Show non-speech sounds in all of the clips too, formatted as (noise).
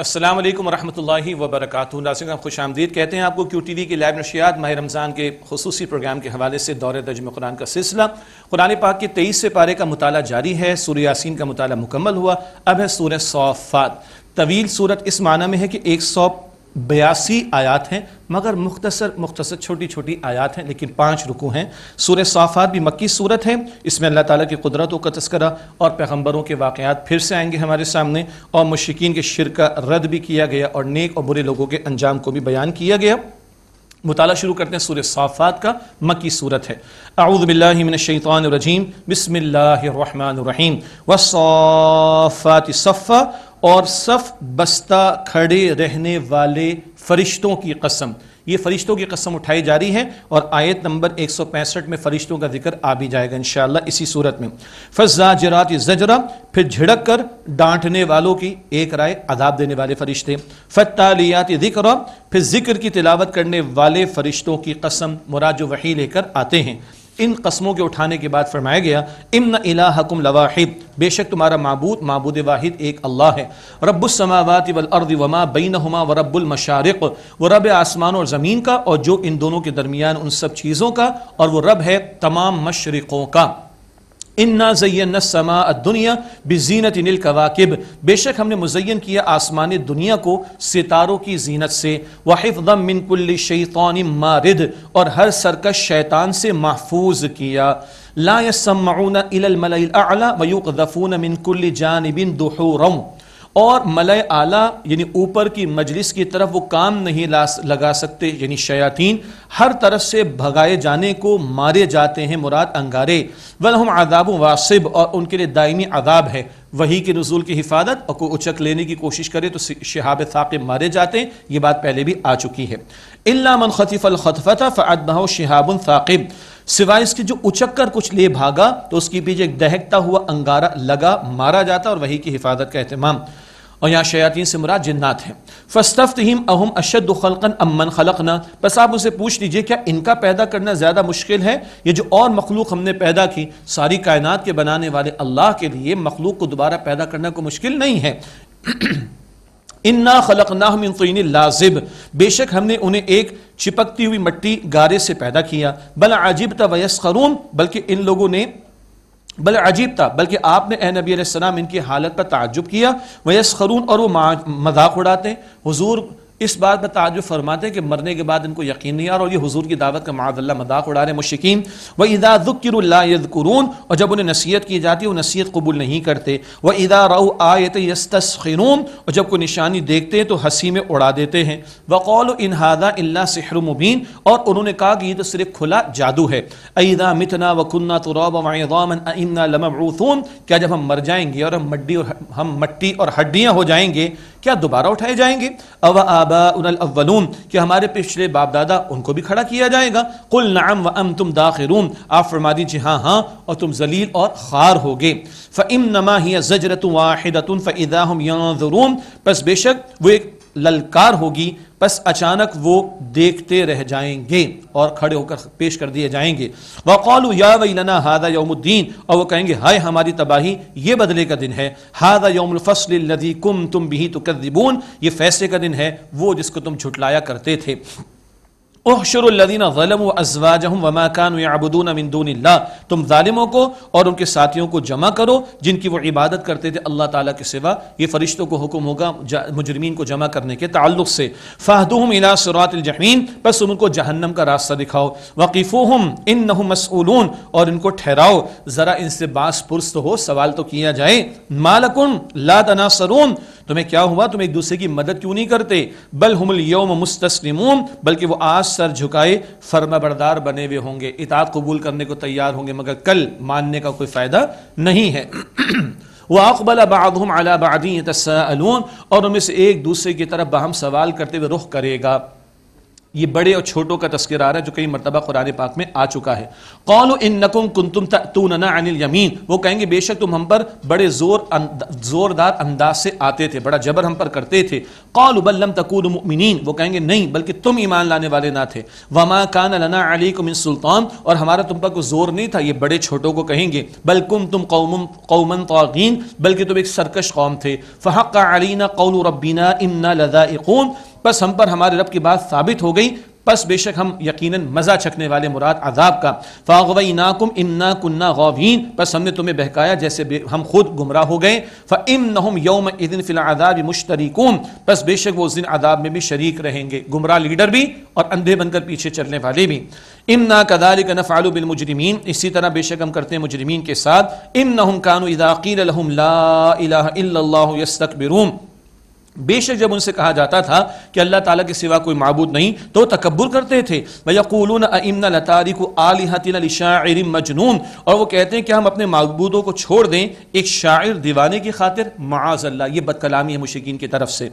असलम वरह वबरक नासिंग हम खुश आमदीद कहते हैं आपको क्यू टी वी की लाइव नशियात माह रमज़ान के खसूसी प्रोग्राम के हवाले से दौर तजम कुरान का सिलसिला कुरान पाक के तेईस से पारे का मुताला जारी है सूर्य यासीन का मुताला मुकम्मल हुआ अब है सूर्य सौफ़ात तवील सूरत इस माना में है कि एक सौ बयासी आयात हैं मगर मुख्तसर मुख्तसर छोटी छोटी आयात हैं लेकिन पाँच रुकू हैं सूर साफ़ात भी मक्की सूरत है इसमें अल्लाह ताला की कुदरतों का तस्करा और पैगम्बरों के वाक़ात फिर से आएंगे हमारे सामने और मशिकीन के शिर का रद्द भी किया गया और नेक और बुरे लोगों के अंजाम को भी बयान किया गया मुताल शुरू करते हैं सूर्य साफ़ात का मक्की सूरत है आऊदबिल्लिमिनशैतरजीम बसमिल्लर रहीम वसाफ़ात सफ़ा और सफ़ बस्ता खड़े रहने वाले फरिश्तों की कसम ये फरिश्तों की कसम उठाई जा रही है और आयत नंबर 165 में फरिश्तों का जिक्र आ भी जाएगा इन इसी सूरत में फजा जरात जजरा फिर झिड़क कर डांटने वालों की एक राय अदाब देने वाले फरिश्ते फतालियात जिक्र फिर जिक्र की तिलावत करने वाले फरिश्तों की कसम मुराज वही लेकर आते हैं इन कस्मों के उठाने के बाद फरमाया गया इमन इलाकुम लवाहिद बेशक तुम्हारा मबूद मबूद वाहिद एक अल्लाह है रब्बुलसमावात वलअर्द वमा बैन हमा व रब्बुल मशारक व रब आसमान और ज़मीन का और जो इन दोनों के दरमियान उन सब चीज़ों का और वह रब है तमाम मशरक़ों का इन्ना जयन समा दुनिया बीजीनत इनिल कवाकिब बेशक हमने मुजयन किया आसमान दुनिया को सितारों की जीनत से वाहिफ़म मिनकुल्ल शैतान मारद और हर सरकश शैतान से महफूज किया ला समून इलमला वयूक दफून मिनकुल्ल जानबिन दुहरम और मलय आला यानी ऊपर की मजलिस की तरफ वो काम नहीं ला लगा सकते यानी शयातीन हर तरफ से भगाए जाने को मारे जाते हैं मुराद अंगारे वलहम आदाब वासिब और उनके लिए दायमी आदाब है वही के नजूल की हिफाजत और कोई उचक लेने की कोशिश करे तो शहाब साक़ब मारे जाते हैं ये बात पहले भी आ चुकी है इलामन खतीफ़ खतीफ़ल खतफ़ता फ़ात शहाबुल सिवाय इसके जो उचक्कर कुछ ले भागा तो उसके पीछे एक दहकता हुआ अंगारा लगा मारा जाता और वही की हिफाजत का अहतमाम और यहाँ शयातीन से मुराद जिन्नात हैं फस्तफ्त हिम अहम अशद खलकन अमन खलकना बस आप उसे पूछ लीजिए क्या इनका पैदा करना ज़्यादा मुश्किल है ये जो और मखलूक हमने पैदा की सारी कायनात के बनाने वाले अल्लाह के लिए मखलूक को दोबारा पैदा करना को मुश्किल नहीं है (clears throat) इन्ना खलक नाहमिन लाजिब बेशक हमने उन्हें एक चिपकती हुई मट्टी गारे से पैदा किया बल था वयस खरून बल्कि इन लोगों ने बल अजीब था बल्कि आपने ए नबी सलाम इनकी हालत पर ताजुब किया वयस खरून और वो मजाक उड़ाते हजूर इस बात में ताजु फरमाते हैं कि मरने के बाद इनको यकीन नहीं आ रहा और ये हजूर की दावत का मादल्ला मदाक उड़ा रहे मुशिकीन व इदा ज़ुक्रल्लाकरून और जब उन्हें नसीहत की जाती है वो नसीहत कबूल नहीं करते व इदा रऊ आयत यस्तरून और जब कोई निशानी देखते हैं तो हंसी में उड़ा देते हैं वकौल इनहादा अल्ला सहर मुबीन और उन्होंने कहा कि ये तो सिर्फ खुला जादू है अदा मितना वकुन्ना तुराबामना लमबूथून क्या जब हम मर जाएंगे और हम मड्डी और हम मट्टी और हड्डियाँ हो जाएंगे क्या दोबारा उठाए जाएंगे अब आबा उनवलून कि हमारे पिछले बाप दादा उनको भी खड़ा किया जाएगा कुल नाम व अम तुम दाखिर आप फरमा दीजिए हाँ हाँ और तुम जलील और खार हो गए फ़ इम नमा ही जजरत वाहिदतन फ़िदा हम बस बेशक वो एक ललकार होगी बस अचानक वो देखते रह जाएंगे और खड़े होकर पेश कर दिए जाएंगे वकौलू या वैलना हादा यौमुद्दीन और वो कहेंगे हाय हमारी तबाही ये बदले का दिन है हादा यौमफ़सल कुम तुम भी तो ये फैसले का दिन है वो जिसको तुम झुटलाया करते थे तुम ालिमों को और उनके साथियों को जमा करो जिनकी वो इबादत करते थे अल्लाह ताला के सिवा ये फरिश्तों को हुक्म होगा मुजरमीन को जमा करने के ताल्लुक से फ़ाहदूम इला सरातलजहमीन बस उनको जहन्नम का रास्ता दिखाओ वकीफ़ूम इन मसूलून और इनको ठहराओ ज़रा इनसे बास पुरस्त हो सवाल तो किया जाए मालकुम ला तनासरून तुम्हें क्या हुआ तुम एक दूसरे की मदद क्यों नहीं करते बल हमल योम मुस्तस्लिमून बल्कि वो आज सर झुकाए फरमाबरदार बने हुए होंगे इताद कबूल करने को तैयार होंगे मगर कल मानने का कोई फ़ायदा नहीं है (clears throat) वह अकबल अला अलाबादी तस्लून और उनमें से एक दूसरे की तरफ बहम सवाल करते हुए रुख करेगा ये बड़े और छोटों का तस्कर आ रहा है जो कई मरतबा कुरान पाक में आ चुका है कौल इन नकुम कुंतुम तू नना अनिल यमीन वो कहेंगे बेशक तुम हम पर बड़े जोर अंद, जोरदार अंदाज से आते थे बड़ा जबर हम पर करते थे कौल उबल्लम तकुलमिन वो कहेंगे नहीं बल्कि तुम ईमान लाने वाले ना थे वमा कान लना अली कुमिन सुल्तान और हमारा तुम पर कोई जोर नहीं था ये बड़े छोटों को कहेंगे बल्कुम तुम कौम कौमन तोगीन बल्कि तुम एक सरकश कौम थे फ़हक़ अलीना कौल रबीना इन्ना लदा बस हम पर हमारे रब की बात साबित हो गई बस बेशक हम यकीनन मज़ा चखने वाले मुराद अजाब का फ़ागवई नाकुम इन्ना कुन्ना गौवीन बस हमने तुम्हें बहकाया जैसे हम खुद गुमराह हो गए फ़म नहम यौम फिल फ़िलादाब मुश्तरकूम बस बेशक वो उस दिन अदाब में भी शरीक रहेंगे गुमराह लीडर भी और अंधे बनकर पीछे चलने वाले भी इम ना कदार का नफ़ालु बिलमुजरमीन इसी तरह बेशक हम करते हैं मुजरमीन के साथ इम नहम कानू लहुम ला इला यस्तकबिरून बेशक जब उनसे कहा जाता था कि अल्लाह ताला के सिवा कोई मबूद नहीं तो तकबर करते थे मजनून और वो कहते हैं कि हम अपने मबूदों को छोड़ दें एक शायर दीवाने की खातिर माजल्ला ये बदकलामी है मुशिकीन की तरफ से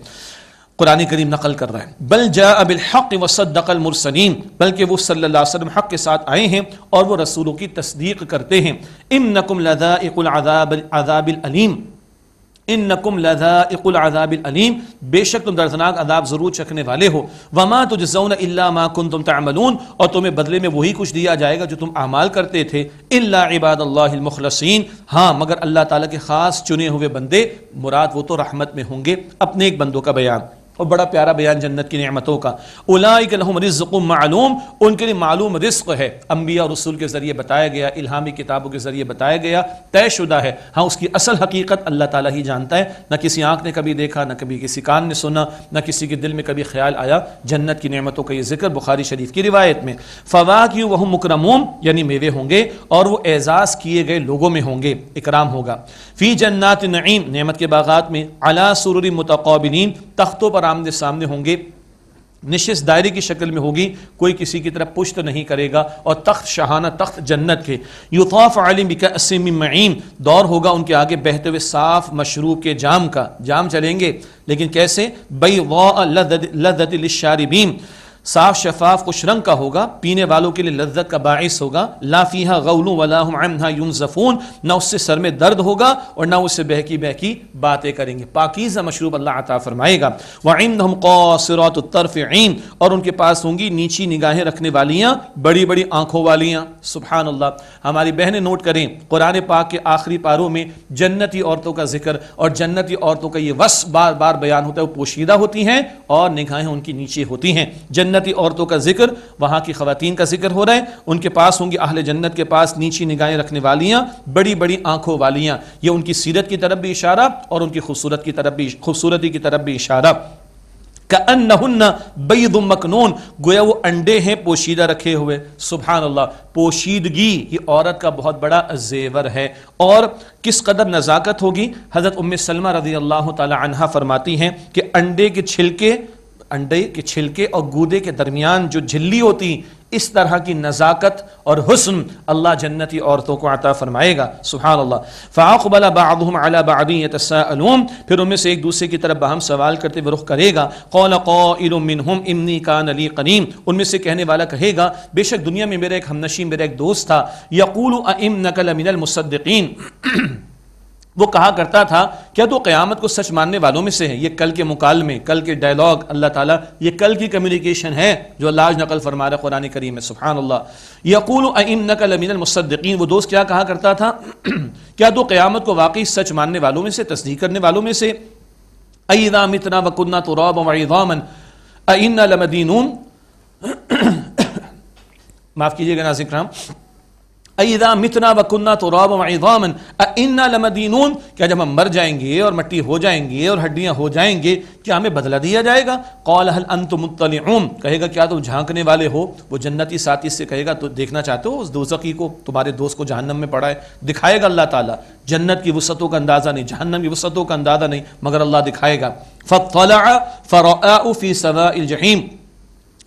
कुरान करीम नकल कर रहा है बल जा अबिल हक वसदल मुरसनीम बल्कि वो सल्ला हक के साथ आए हैं और वह रसूलों की तस्दीक करते हैं इम नकुम लदाकुल अलीम इन नकुम अलीम बेशक तुम दर्दनाक अदाब ज़रूर चखने वाले हो वमा तुजौन इलामाकुन तुम तमलून और तुम्हें बदले में वही कुछ दिया जाएगा जो तुम अमाल करते थे इला इबादल्लाखलसिन हाँ मगर अल्लाह ताली के ख़ास चुने हुए बंदे मुराद वो तो रहमत में होंगे अपने एक बंदों का बयान और बड़ा प्यारा बयान जन्नत की नियमतों का उलाइकलहम रिज़ मालूम उनके लिए मालूम रिस्क है अम्बिया रसूल के ज़रिए बताया गया इल्हामी किताबों के ज़रिए बताया गया तयशुदा है हाँ उसकी असल हकीकत अल्लाह ताला ही जानता है ना किसी आंख ने कभी देखा ना कभी किसी कान ने सुना ना किसी के दिल में कभी ख्याल आया जन्नत की नमतों का ये जिक्र बुखारी शरीफ की रिवायत में फवा की वह मुकरमूम यानी मेवे होंगे और वह एजाज़ किए गए लोगों में होंगे इकराम होगा फ़ी जन्नात नईम नमत के बागात में अला सुर मुतकबिन तख्तों पर और आमने सामने होंगे निश्चित दायरे की शक्ल में होगी कोई किसी की तरफ पुष्ट नहीं करेगा और तख्त शहाना तख्त जन्नत के युफाफ आलिम का असम मीम दौर होगा उनके आगे बहते हुए साफ मशरूब के जाम का जाम चलेंगे लेकिन कैसे बई वाह वादिल शारिबीन साफ शफाफ कुछ रंग का होगा पीने वालों के लिए लज्जत का बायस होगा लाफीहा गौलू वला जफून ना उससे सर में दर्द होगा और ना उससे बहकी बहकी बातें करेंगे पाकिजा मशरूब अल्लाह अता फरमाएगा वाइम हम कौसरत और उनके पास होंगी नीची निगाहें रखने वालियाँ बड़ी बड़ी आंखों वालियाँ सुबहान अल्लाह हमारी बहनें नोट करें कुरान पाक के आखिरी पारों में जन्नती औरतों का जिक्र और जन्नती औरतों का ये वस बार बार बयान होता है वो पोशीदा होती हैं और निगाहें उनकी नीचे होती हैं जन्नत जन्नती औरतों का जिक्र वहाँ की खवतिन का जिक्र हो रहा है उनके पास होंगी अहल जन्नत के पास नीची निगाहें रखने वालियाँ बड़ी बड़ी आँखों वालियाँ ये उनकी सीरत की तरफ भी इशारा और उनकी खूबसूरत की तरफ भी खूबसूरती की तरफ भी इशारा मकनून गोया वो अंडे हैं पोशीदा रखे हुए सुबह अल्लाह पोशीदगी ये औरत का बहुत बड़ा जेवर है और किस कदर नज़ाकत होगी हज़रत उम सलमा रजी अल्लाह तला हैं कि अंडे के छिलके अंडे के छिलके और गूदे के दरमियान जो झिल्ली होती इस तरह की नज़ाकत और हुस्न अल्लाह जन्नती औरतों को आता फरमाएगा सुबहान अल्लाह फ़ाकबला बाबहम अला बाबी तस्लूम फिर उनमें से एक दूसरे की तरफ बहम सवाल करते हुए रुख करेगा कौल कौमिनहम इमनी कान अली करीम उनमें से कहने वाला कहेगा बेशक दुनिया में मेरा एक हमनशी मेरा एक दोस्त था यकूल अम नकल अमिनल मुसद्दीन वो कहा करता था क्या तो क़यामत को सच मानने वालों में से है ये कल के मुकालमे कल के डायलॉग अल्लाह ताला ये कल की कम्युनिकेशन है जो लाज नकल फरमा रहा कुरान करीम में सुबहान अल्लाह यकूल अम नकल अमीन मुसद्दीन वो दोस्त क्या कहा करता था (clears throat) क्या तो क़यामत को वाकई सच मानने वालों में से तस्दीक करने वालों में से अदा मितना वकुन्ना तो रौब वामन लमदीन (clears throat) माफ़ कीजिएगा नाजिक राम अदा मितना वकुन्ना तो रॉब वामन अन्ना लमदीनून क्या जब हम मर जाएंगे और मट्टी हो जाएंगे और हड्डियाँ हो जाएंगे क्या हमें बदला दिया जाएगा कौल हल अंत मुतलूम कहेगा क्या तुम झांकने वाले हो वो जन्नती साथी से कहेगा तो देखना चाहते हो उस दोजकी को तुम्हारे दोस्त को जहन्नम में पढ़ाए दिखाएगा अल्लाह ताला जन्नत की वसतों का अंदाज़ा नहीं जहन्नम की वसतों का अंदाज़ा नहीं मगर अल्लाह दिखाएगा फ़ला फ़रा फ़ी सवा जहीम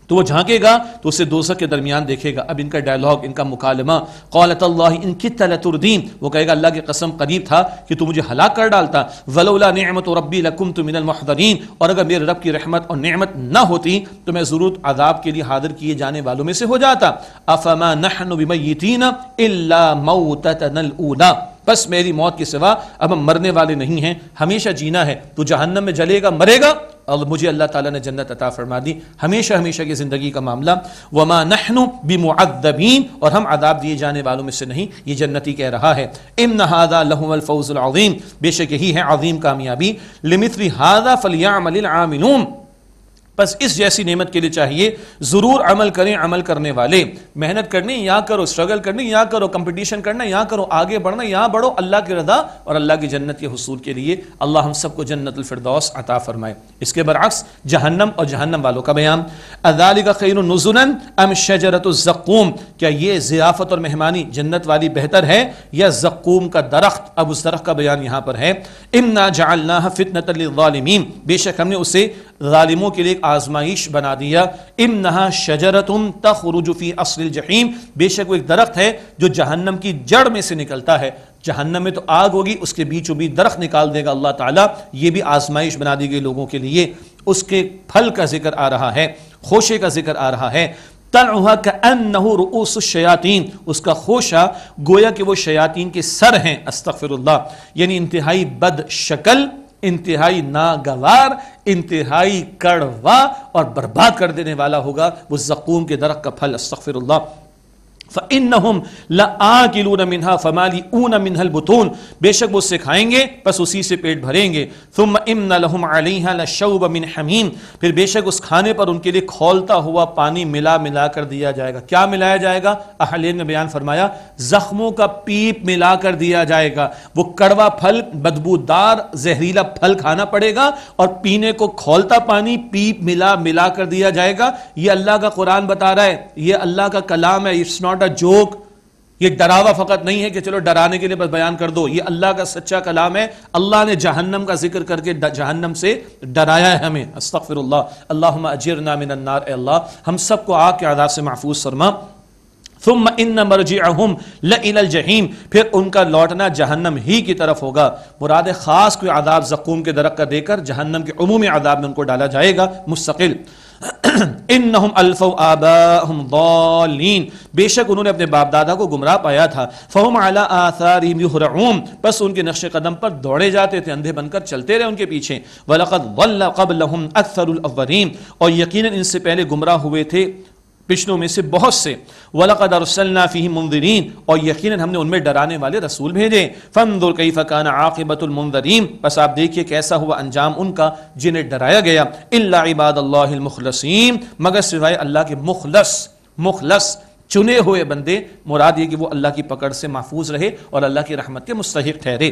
तो वो झांकेगा तो उसे दोजख के दरमियान देखेगा अब इनका डायलॉग इनका मुकालमा कौलत इनकी तलतुर्दीन वो कहेगा अल्लाह की कसम करीब था कि तू मुझे हलाक कर डालता वलोला नमत रबी लकुम तो मिनलमहदरीन और अगर मेरे रब की रहमत और नमत ना होती तो मैं ज़रूर आदाब के लिए हाजिर किए जाने वालों में से हो जाता अफमा नहनबीन मऊतना बस मेरी मौत के सिवा अब हम मरने वाले नहीं हैं हमेशा जीना है तो जहन्नम में जलेगा मरेगा अल, मुझे अल्लाह ताला ने जन्नत अता फरमा दी हमेशा हमेशा की ज़िंदगी का मामला वमा नहनु बिमुअद्दबीन और हम अदाब दिए जाने वालों में से नहीं ये जन्नती कह रहा है इम नहादा लहमफ़ौज़ुलज़ीम बेशक यही है अजीम कामयाबी लिमित हादा फलिया बस इस जैसी नेमत के लिए चाहिए ज़रूर अमल करें अमल करने वाले मेहनत करनी यहाँ करो स्ट्रगल करनी यहाँ करो कंपटीशन करना यहाँ करो आगे बढ़ना यहाँ बढ़ो अल्लाह की रदा और अल्लाह की जन्नत के हसूल के लिए अल्लाह हम सबको जन्नत फिरदौस अता फरमाए इसके बरक्स जहन्नम और जहन्नम वालों का बयान अदाली का खैर नजुलन अम शजरतूम क्या ये ज़ियाफ़त और मेहमानी जन्नत वाली बेहतर है या जक्ूम का दरख्त अब उस दरख्त का बयान यहां पर है इम ना जालना फितनतमीन बेशक हमने उसे ालिमों के लिए एक आजमाइश बना दिया इम नहा शजरतम रुजुफी असल जहीम बेशक वो एक दरख्त है जो जहन्नम की जड़ में से निकलता है जहन्नम में तो आग होगी उसके बीचों बीच दरख्त निकाल देगा अल्लाह ताला ये भी आजमाइश बना दी गई लोगों के लिए उसके फल का जिक्र आ रहा है खोशे का जिक्र आ रहा है तनहा शयातीन उसका खोशा गोया कि वो शयातीन के सर हैं अस्तफ़िरुल्ला यानी इंतहाई बद शक्ल इंतहाई नागवार इंतहाई कड़वा और बर्बाद कर देने वाला होगा वो जक़ूम के दरख का फल असफ़िर फ़िनहुम लून मिनहा फ़माली ऊन मिनहल बतून बेशक वो उससे खाएंगे बस उसी से पेट भरेंगे तुम इम नलहम अलहा लशब मिन हमीम फिर बेशक उस खाने पर उनके लिए खोलता हुआ पानी मिला मिला कर दिया जाएगा क्या मिलाया जाएगा अहलिन ने बयान फरमाया ज़ख्मों का पीप मिला कर दिया जाएगा वो कड़वा फल बदबूदार जहरीला फल खाना पड़ेगा और पीने को खोलता पानी पीप मिला मिला कर दिया जाएगा ये अल्लाह का कुरान बता रहा है ये अल्लाह का कलाम है it's not not a joke ये डरावा फकत नहीं है कि चलो डराने के लिए बस बयान कर दो ये अल्लाह का सच्चा कलाम है अल्लाह ने जहन्नम का जिक्र करके जहन्नम से डराया है हमें अस्तफ़िर अल्लाह अजर नामिनार अल्लाह हम सबको आग के आदाब से महफूज शर्मा तुम इन मरजी अहम लल जहीम फिर उनका लौटना जहन्नम ही की तरफ होगा मुराद ख़ास कोई आदाब जक़ूम के दरक का देकर जहन्नम के अमूमी आदाब में उनको डाला जाएगा मुस्तकिल (clears throat) बेशक उन्होंने अपने बाप दादा को गुमराह पाया था फ़हम अला आसारीम बस उनके नक्श कदम पर दौड़े जाते थे अंधे बनकर चलते रहे उनके पीछे वलक़द वल्ल कबलहम अक्सरवरीम और यकीन इनसे पहले गुमराह हुए थे पिछलों में से बहुत से वलकदरसल्लाफ़ी और यकीन हमने उनमें डराने वाले रसूल भेजे फ़मदुल कई फ़कान आक़िबतुलमंदरीन बस आप देखिए कैसा हुआ अंजाम उनका जिन्हें डराया गया इबादल्लाखलसिम मगर सिवाय अल्लाह के मुखलस मुखलस चुने हुए बंदे मुराद ये कि वो अल्लाह की पकड़ से महफूज रहे और अल्लाह की रहमत के मुस्तक ठहरे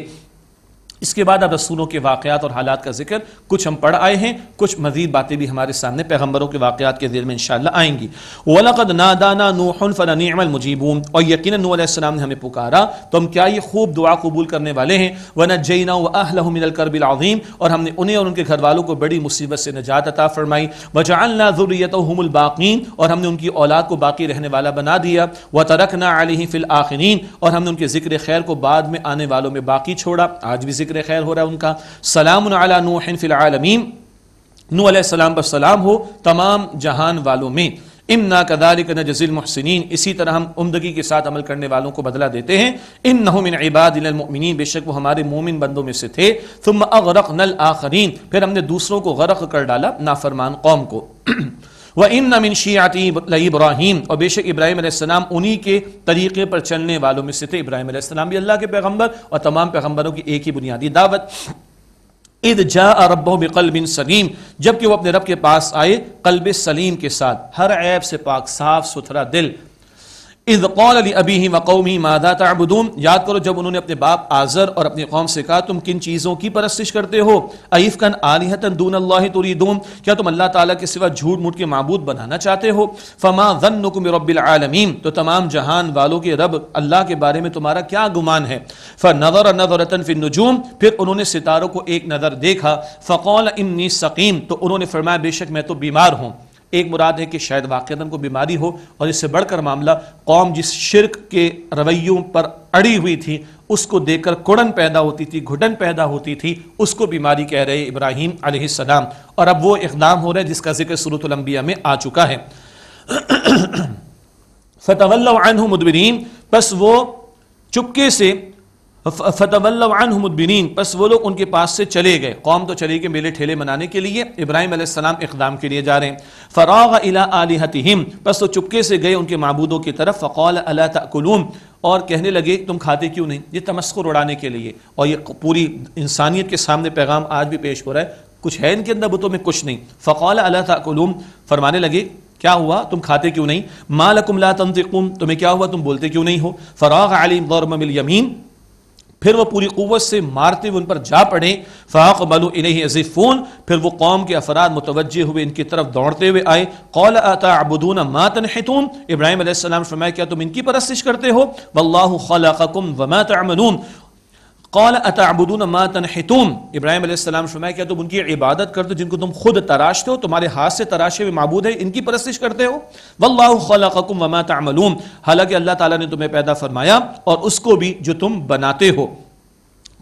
इसके बाद अब रसूलों के वाकयात और हालात का जिक्र कुछ हम पढ़ आए हैं कुछ मजीद बातें भी हमारे सामने पैगम्बरों के वाकयात के दिल में इनशाला आएंगी वलकद नादाना नूहन फ़लानीमल मुजीबूम और यकीन नूसम ने हमें पुकारा तो हम क्या ये खूब दुआ कबूल करने वाले हैं वना जैना वहलकरबिल आज़ीम और हमने उन्हें और उनके घर वालों को बड़ी मुसीबत से नजात अता फ़रमाई वजालना ज़ुरतबाकिन और हमने उनकी औलाद को बाकी रहने वाला बना दिया व तरक ना आलि फ़िल आखिरीन और हमने उनके ज़िक्र खैर को बाद में आने वालों में बाकी छोड़ा आज भी जिक्र खैर हो रहा है उनका सलाम नूहन फ़िलमीन नू सलाम पर सलाम हो तमाम जहान वालों में इम ना कदालिक नजल महसिन इसी तरह हम उमदगी के साथ अमल करने वालों को बदला देते हैं इन नहमिन इबादिन बेशक वो हमारे मोमिन बंदों में से थे तुम अगरक नल आखरीन फिर हमने दूसरों को गरक कर डाला नाफरमान कौम को व इन नमिन इब्राहिम और बेशक इब्राहिम उन्हीं के तरीके पर चलने वालों में से थे इब्राहिम भी अल्लाह के पैगम्बर और तमाम पैगम्बरों की एक ही बुनियादी दावत इद जा रब बिन सलीम जबकि वो अपने रब के पास आए कल्ब सलीम के साथ हर ऐब से पाक साफ सुथरा दिल याद करो जब उन्होंने अपने बाप आज़र और अपनी कौम से कहा तुम किन चीज़ों की परस्तिश करते हो अईफ़ क्या तुम अल्लाह ताला के सिवा झूठ मूठ के मबूद बनाना चाहते हो फमा तो तमाम जहान वालों के रब अल्लाह के बारे में तुम्हारा क्या गुमान है फ़र नज़र नज़रतन फिन नजूम फिर उन्होंने सितारों को एक नज़र देखा फ़कौल इन्नी सकीम तो उन्होंने फरमाया बेशक मैं तो बीमार हूँ एक मुराद है कि शायद वाकई को बीमारी हो और इससे बढ़कर मामला कौम जिस शिरक के रवैयों पर अड़ी हुई थी उसको देखकर कुड़न पैदा होती थी घुटन पैदा होती थी उसको बीमारी कह रहे इब्राहिम आसमाम और अब वो इकदाम हो रहे हैं जिसका जिक्र सूरतलम्बिया में आ चुका है (clears throat) फतवल्ला मुदबरीन बस वो चुपके से फ़तवल्लाबिन बस वो लोग उनके पास से चले गए कौम तो चले गए मेले ठेले मनाने के लिए इब्राहिम आसमाम इकदाम के लिए जा रहे हैं फ़राग अला हतिम बस तो चुपके से गए उनके मबूदों की तरफ फ़ौल अला तकुलूम और कहने लगे तुम खाते क्यों नहीं ये तमस्कुर उड़ाने के लिए और ये पूरी इंसानियत के सामने पैगाम आज भी पेश हो रहा है कुछ है इनके अंदर बुतों में कुछ नहीं फ़कौल अला तकुलूम फरमाने लगे क्या हुआ तुम खाते क्यों नहीं मालकुम ला तंतिकुम तुम्हें क्या हुआ तुम बोलते क्यों नहीं हो फ़राग अलीम गौरम यमीन फिर वह पूरी कुत से मारते हुए उन पर जा पड़े फ़ाक मलू इन्हें फ़ोन फिर वो कौम के अफराद मुतवजह हुए इनकी तरफ दौड़ते हुए आए कौल अबुदून मातन हितून इब्राहिम फरमाया क्या तुम इनकी परस्तिश करते हो वल्लाम वमा तमनून कौल अताबुदून मा तनहतून इब्राहिम आसमाम फरमाया क्या तुम उनकी इबादत करते हो जिनको तुम खुद तराशते हो तुम्हारे हाथ से तराशे हुए मबूद है इनकी परस्तिश करते हो वल्लाकुम वमा तमलूम हालांकि अल्लाह ताला ने तुम्हें पैदा फरमाया और उसको भी जो तुम बनाते हो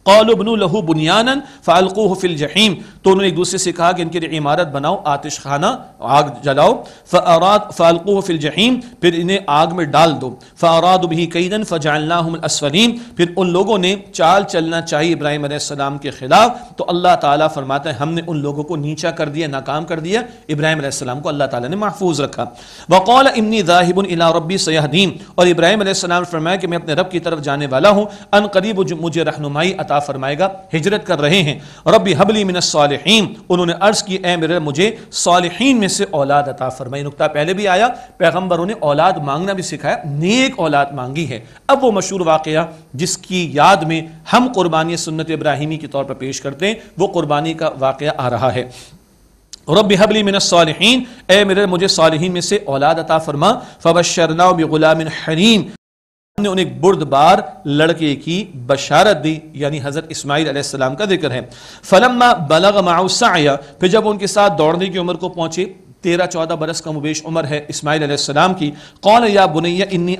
कौलबन लहू बुनियान फ़ालकू फिल जहीम तो उन्होंने एक दूसरे से कहा कि इनके लिए इमारत बनाओ आतिश खाना आग जलाओ फ़रात फ़ालकू फिल जहीम फिर इन्हें आग में डाल दो फ़राद भी कईदन फ़जालनासवनीम फिर उन लोगों ने चाल चलना चाहिए इब्राहिम आसमाम के ख़िलाफ़ तो अल्लाह ताली फरमाता है हमने उन लोगों को नीचा कर दिया नाकाम कर दिया इब्राहिम आसमाम को अल्लाह ताली ने महफूज रखा बकौल इमनी जाहिबन अला रबी सयादीम और इब्राहिम आसमाम फरमाया कि मैं अपने रब की तरफ जाने वाला हूँ अन करीब मुझे रहनुमाई अता फरमाएगा हिजरत कर रहे हैं रबी हबली मिन सालहीन उन्होंने अर्ज़ की ए मेरे मुझे सालहीन में से औलाद अता फरमाई नुकता पहले भी आया पैगम्बरों ने औलाद मांगना भी सिखाया नेक औलाद मांगी है अब वो मशहूर वाक़ जिसकी याद में हम कुर्बानी सुन्नत इब्राहिमी के तौर पर पेश करते हैं वो कुर्बानी का वाक़ आ रहा है रब हबली मिन सालहीन ए मेरे मुझे सालहीन में से औलाद अता फरमा फ़बशरना गुलाम हरीम ने उन्हें बुर्दबार लड़के की बशारत दी यानी हज़रत इस्माईल अलैहिस्सलाम का जिक्र है फलम्मा बलग माउसाया फिर जब उनके साथ दौड़ने की उम्र को पहुंचे तेरह चौदह बरस का मुबेश उम्र है इसमाईलम की कौन या बुनैया इन्नी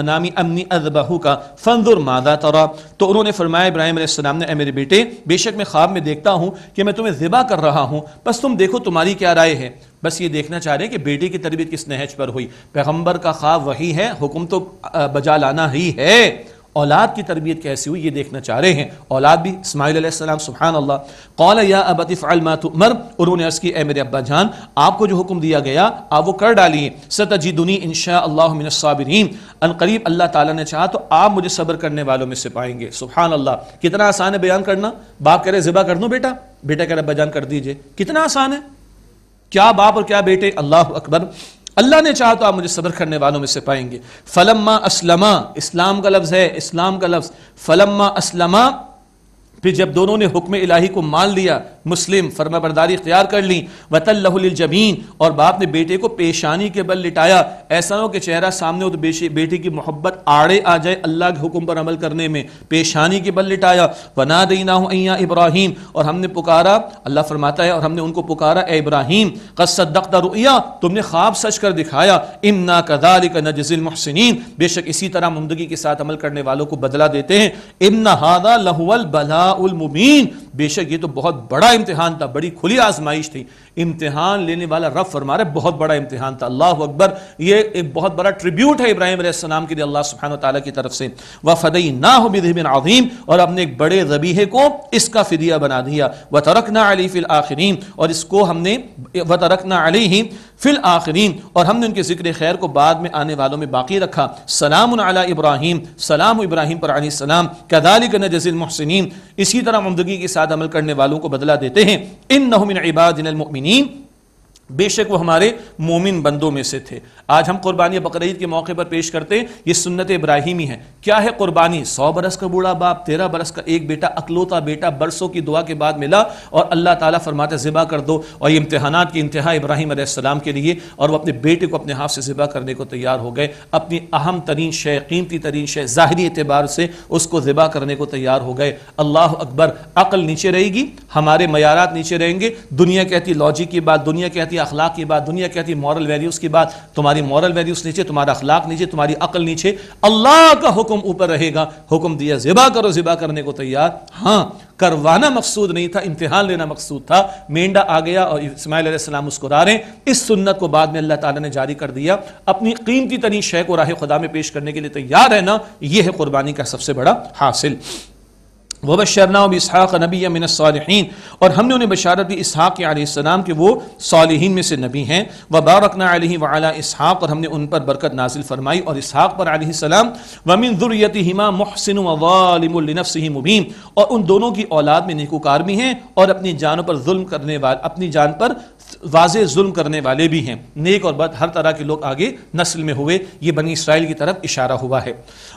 मनामी अमनी अजबहू का फंजुर मादा तरा तो उन्होंने फरमाया इब्राहिम ने मेरे बेटे बेशक मैं ख्वाब में देखता हूँ कि मैं तुम्हें ज़िबा कर रहा हूँ बस तुम देखो तुम्हारी क्या राय है बस ये देखना चाह रहे हैं कि बेटे की तरबियत किस नहज पर हुई पैगम्बर का ख्वाब वही है हुक्म तो बजा लाना ही है औलाद की तरबियत कैसी हुई ये देखना चाह रहे हैं औलाद भी इसमाईल सुबहान अल्लाह कौल या अबतफ़ालमर उन्होंने अर्ज़ की ए मेरे अब्बा जान आपको जो हुक्म दिया गया आप वो कर डालिए सत सतजीदनी इनशा अल्लाबरीन अनकरीब अल्लाह ताली ने चाह तो आप मुझे सब्र करने वालों में से पाएंगे सुबहान अल्लाह कितना आसान है बयान करना बाप कह रहे ज़िबा कर दूँ बेटा बेटा कह रहे अब्बा जान कर दीजिए कितना आसान है क्या बाप और क्या बेटे अल्लाह अकबर अल्लाह ने चाहा तो आप मुझे सबर करने वालों में से पाएंगे फलम्मा असलमा इस्लाम का लफ्ज़ है इस्लाम का लफ्ज़ फलम्मा असलमा फिर जब दोनों ने हुक्म इलाही को मान लिया मुस्लिम फर्मा बरदारी इख्तियार कर ली वतलजमीन और बाप ने बेटे को पेशानी के बल लिटाया ऐसा हो कि चेहरा सामने हो तो बेटे की मोहब्बत आड़े आ जाए अल्लाह के हुक्म पर अमल करने में पेशानी के बल लिटाया वना दीना अय्या इब्राहिम और हमने पुकारा अल्लाह फरमाता है और हमने उनको पुकारा ए इब्राहिम कसदक्त रुया तुमने ख्वाब सच कर दिखाया इमना कदाल नजिल महसिन बेशक इसी तरह मुमदगी के साथ अमल करने वालों को बदला देते हैं इमना हादा लहुअल बलाउलमुबीन बेशक ये तो बहुत बड़ा इम्तहान था बड़ी खुली आजमाइश थी इम्तहान लेने वाला रफ फरमा रहे बहुत बड़ा इम्तहान था अल्लाह अकबर ये एक बहुत बड़ा ट्रिब्यूट है इब्राहिम के लिए अल्लाह सुबहान तला की तरफ से व फदई ना हो बिदिबिन अजीम और अपने एक बड़े रबीहे को इसका फिदिया बना दिया व तरकना अली फिल आखिरीन और इसको हमने व तरकना अली ही फिल आखरीन और हमने उनके जिक्र खैर को बाद में आने वालों में बाकी रखा सलाम अला इब्राहिम सलाम इब्राहिम पर सलाम कदालिक जजिल मोहसिन इसी तरह उमदगी के साथ अमल करने वालों को बदला देते हैं इन नहमिन इबादिन बेशक वो हमारे मोमिन बंदों में से थे आज हम कुर्बानी बकरीद के मौके पर पेश करते हैं ये सुन्नत इब्राहिमी है क्या है कुर्बानी सौ बरस का बूढ़ा बाप तेरह बरस का एक बेटा अकलौता बेटा बरसों की दुआ के बाद मिला और अल्लाह ताला फरमाते ज़िबा कर दो और ये इम्तहान की इंतहा इब्राहिम आसमाम के लिए और वह अपने बेटे को अपने हाथ से ज़िबा करने को तैयार हो गए अपनी अहम तरीन शय कीमती तरीन शय ज़ाहरी एतबार से उसको ज़िबा करने को तैयार हो गए अल्लाह अकबर अकल नीचे रहेगी हमारे मयारात नीचे रहेंगे दुनिया कहती लॉजिक की बात दुनिया कहती अखलाक की बात दुनिया कहती है मॉरल वैल्यूज़ की बात तुम्हारी मॉरल वैल्यूज़ नीचे तुम्हारा अखलाक नीचे तुम्हारी अकल नीचे अल्लाह का हुक्म ऊपर रहेगा हुक्म दिया ज़िबा करो ज़िबा करने को तैयार हाँ करवाना मकसूद नहीं था इम्तिहान लेना मकसूद था मेंढा आ गया और इसमाईलम मुस्कुरा रहे इस सुन्नत को बाद में अल्लाह ताला ने जारी कर दिया अपनी कीमती तरीन शेख और राह खुदा में पेश करने के लिए तैयार है ना यह है कुर्बानी का सबसे बड़ा हासिल वबशरना इसहाक़ नबी या मिनसालहन और हमने उन्हें बशारत दी इसहाक़ आसमाम के वो सालहन में से नबी हैं व बारकना वाला इसहाक़ और हमने उन पर बरकत नाजिल फरमाई और इसहाक़ पर आसमाम वमिन ज़ुरयत हिमा महसिन वालमनफ़ मुबीन और उन दोनों की औलाद में निकुकार भी हैं और अपनी जानों पर जुल्म करने वाले अपनी जान पर वाज जुल्म करने वाले भी हैं नेक और बद हर तरह के लोग आगे नस्ल में हुए ये बनी इसराइल की तरफ इशारा हुआ है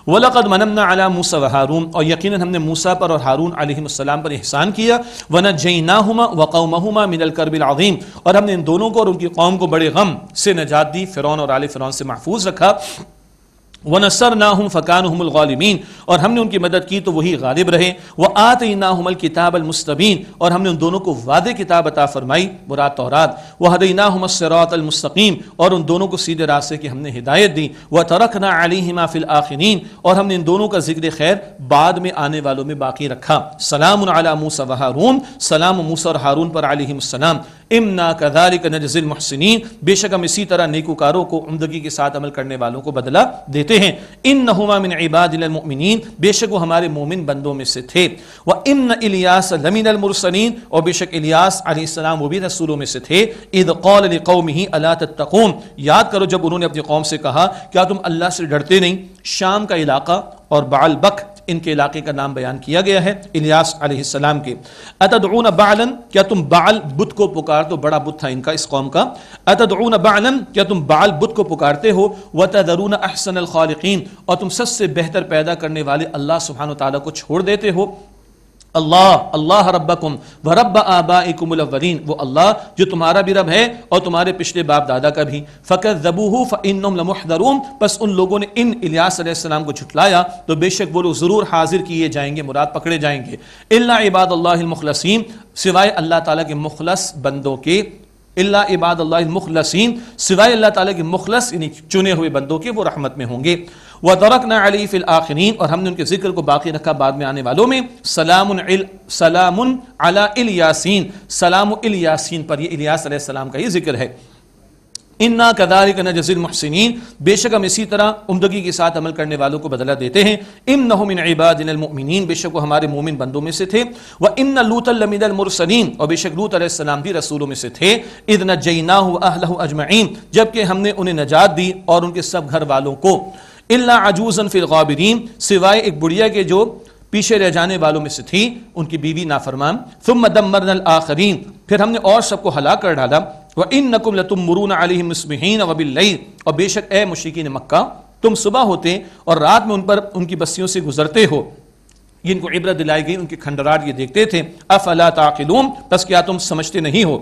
वलकद मनमना अला मूसा व हारून और यकीन हमने मूसा पर और हारून आलम पर एहसान किया वन जई हम हुमा वक़मा मिनल करबिल आज़ीम और हमने इन दोनों को और उनकी कौम को बड़े गम से नजात दी फ़िरौन और आल फ़िरौन से महफूज रखा वनसर नसर नाहम फ़कान हमलमिन और हमने उनकी मदद की तो वही गालिब रहे व आत नाहमल किताब अलमस्तबीन और हमने उन दोनों को वादे किताब अता फ़रमाई बुरा तौरात वह वहदीना हमसरातमस्तकीम और उन दोनों को सीधे रास्ते की हमने हिदायत दी वह तरकना अलीमा फिल आखिरीन और हमने इन दोनों का जिक्र खैर बाद में आने वालों में बाकी रखा सलाम मूसा व हारून सलाम मूसा और हारून पर आलिमसलाम इमना कदालिक नजिल महसिन बेशक हम इसी तरह नेकोकारों को उमदगी के साथ अमल करने वालों को बदला देते हैं इन नहुमा मिन इबादिलमिन बेशक वो हमारे मोमिन बंदों में से थे व इमन इलियास लमिन और बेशक इलियास आसमाम वो भी रसूलों में से थे इद कौल कौम ही अला तकून याद करो जब उन्होंने अपनी कौम से कहा क्या तुम अल्लाह से डरते नहीं शाम का इलाका और बाल बक इनके इलाके का नाम बयान किया गया है इलियास आसमाम के अतदून बालन क्या तुम बाल बुत को पुकार तो बड़ा बुत था इनका इस कौम का अतदून बालन क्या तुम बाल बुत को पुकारते हो व तदरून अहसन अलखालकिन और तुम सबसे बेहतर पैदा करने वाले अल्लाह सुबहान तला को छोड़ देते हो अल्लाह अल्लाह रब्बकुम व रब्ब आबाइकुम अलवलीन वो अल्लाह जो तुम्हारा भी रब है और तुम्हारे पिछले बाप दादा का भी फ़कर ज़बूहू ज़बूह लमुहदरूम बस उन लोगों ने इन इलियास अलैहिस्सलाम को झुटलाया तो बेशक वो लोग ज़रूर हाजिर किए जाएंगे मुराद पकड़े जाएंगे इल्ला इबाद अल्ला इबादल्लाखलसिम सिवाय अल्लाह ताला के मुखलस बंदों के इल्ला इबाद अल्ला इबादल्लाखलसिम सिवाय अल्लाह ताला के मुखलस यानी चुने हुए बंदों के वो रहमत में होंगे व दरक न अली फ़िल आखरीन और हमने उनके जिक्र को बाकी रखा बाद में आने वालों में सलाम सलाम अला यासिन सलाम इल यासीन पर यह इलियासम का ही जिक्र है इन्ना कदार नजल महसिन बेशक हम इसी तरह उमदगी के साथ अमल करने वालों को बदला देते हैं इम नहमिन इबादिन बेशक वो हमारे मोमिन बंदों में से थे व इम न लूतलमिनमरसलिन और बेशक लूत सलाम भी रसूलों में से थे इद न जैना अजमैन जबकि हमने उन्हें नजात दी और उनके सब घर वालों को इल्ला अजूजन फिल गाबरीन सिवाय एक बुढ़िया के जो पीछे रह जाने वालों में से थी उनकी बीवी नाफरमान तुम मदमरन आखरीन फिर हमने और सबको हला कर डाला व इन नकुम लतुम मरून अलमसमहन वबिल्लई और बेशक ए मुशिकिन मक्का तुम सुबह होते और रात में उन पर उनकी बस्तियों से गुजरते हो इनको इबरत दिलाई गई उनकी खंडराट ये देखते थे अफ अला ताकिलूम बस क्या तुम समझते नहीं हो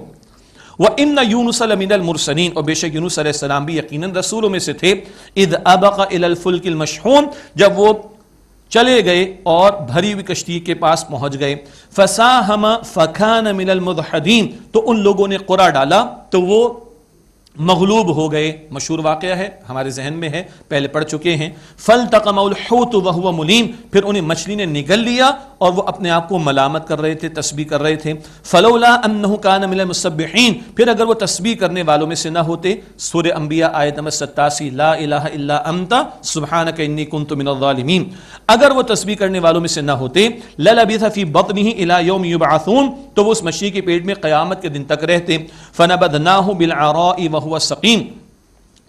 व इम यूनुसलमिनमरसनिन और बेशक यूनुस सलाम भी यकीन रसूलों में से थे इद अबकिल मशहूम जब वो चले गए और भरी हुई कश्ती के पास पहुंच गए फसाहम फ़खान मिनल मुदहदीन तो उन लोगों ने कुरा डाला तो वो मगलूब हो गए मशहूर वाक़ है हमारे जहन में है पहले पढ़ चुके हैं फल हो तो वह मुलीम फिर उन्हें मछली ने निगल लिया और वह अपने आप को मलामत कर रहे थे तस्बी कर रहे थे फ़लोला कान मिल मुसबिन फिर अगर वह तस्बी करने वालों में से ना होते सुर अम्बिया आयत नंबर सत्तासी ला अमता सुबहान कन्नी कुन तो मिनमीन अगर वह तस्बी करने वालों में से ना होते लबी फ़ी बत नहीं अला योम आसूम तो वह उस मछली के पेट में क़्यामत के दिन तक रहते फ़नबद ना हो बिल आरा हुआ सकीम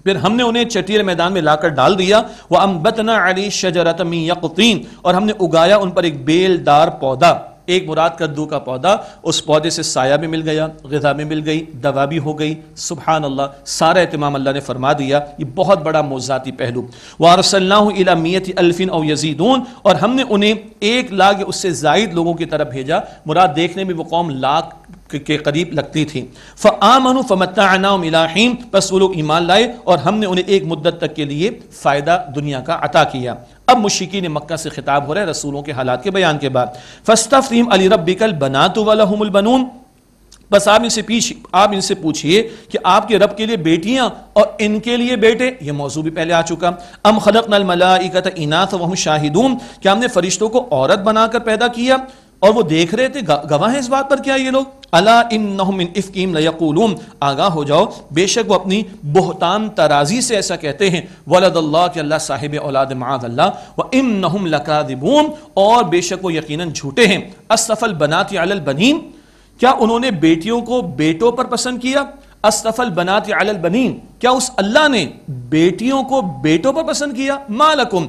फिर हमने उन्हें चटियल मैदान में लाकर डाल दिया वह अम्बतना अली शजरतमी यकुतीन और हमने उगाया उन पर एक बेलदार पौधा एक मुराद कद्दू का पौधा उस पौधे से साया भी मिल गया गजा भी मिल गई दवा भी हो गई सुबहान अल्लाह सारा अहतमाम अल्लाह ने फरमा दिया ये बहुत बड़ा मोजाती पहलू वारसल्लामियत अल्फिन और यजीदून और हमने उन्हें एक लाख या उससे जायद लोगों की तरफ भेजा मुराद देखने में वो कौम लाख के करीब लगती थी फ़ामन फ़मतनाम बस वो लोग ईमान लाए और हमने उन्हें एक मुद्दत तक के लिए फ़ायदा दुनिया का अता किया अब ने मक्का से खिताब हो रहे रसूलों के हालात के बयान के बाद फस्तफ़ीम अली कल बना तो वालबनून बस आप इनसे पीछे आप इनसे पूछिए कि आपके रब के लिए बेटियां और इनके लिए बेटे ये मौजू भी पहले आ चुका अम खलक नल मलाइकत इनाथ वह क्या हमने फरिश्तों को औरत बनाकर पैदा किया और वो देख रहे थे गवाह हैं इस बात पर क्या ये लोग अला इन इफ़कीम लयकूलूम आगाह हो जाओ बेशक वो अपनी बहतान तराजी से ऐसा कहते हैं वलद अल्लाह के अल्लाह साहिब औलाद माद अल्लाह व इम नहम लकादिबूम और बेशक वो यकीनन झूठे हैं असफल बनाती बनात अलबनीम क्या उन्होंने बेटियों को बेटों पर पसंद किया असफल बनात अलबनीम क्या उस अल्लाह ने बेटियों को बेटों पर पसंद किया मालकुम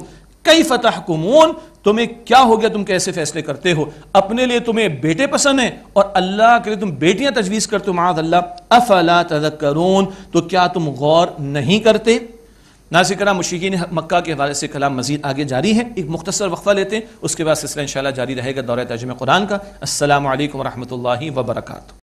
कई फतह कुमून तुम्हें क्या हो गया तुम कैसे फैसले करते हो अपने लिए तुम्हें बेटे पसंद हैं और अल्लाह के लिए तुम बेटियां तजवीज़ करते हो माद अल्लाह अफला करोन तो क्या तुम गौर नहीं करते नाजिक कला मुशीन मक्का के हवाले से कलाम मजीद आगे जारी है एक मुख्तर वक्फा लेते हैं उसके बाद सिलसिला इन जारी रहेगा दौरे तजम कुरान का असल वरहमल वबरकू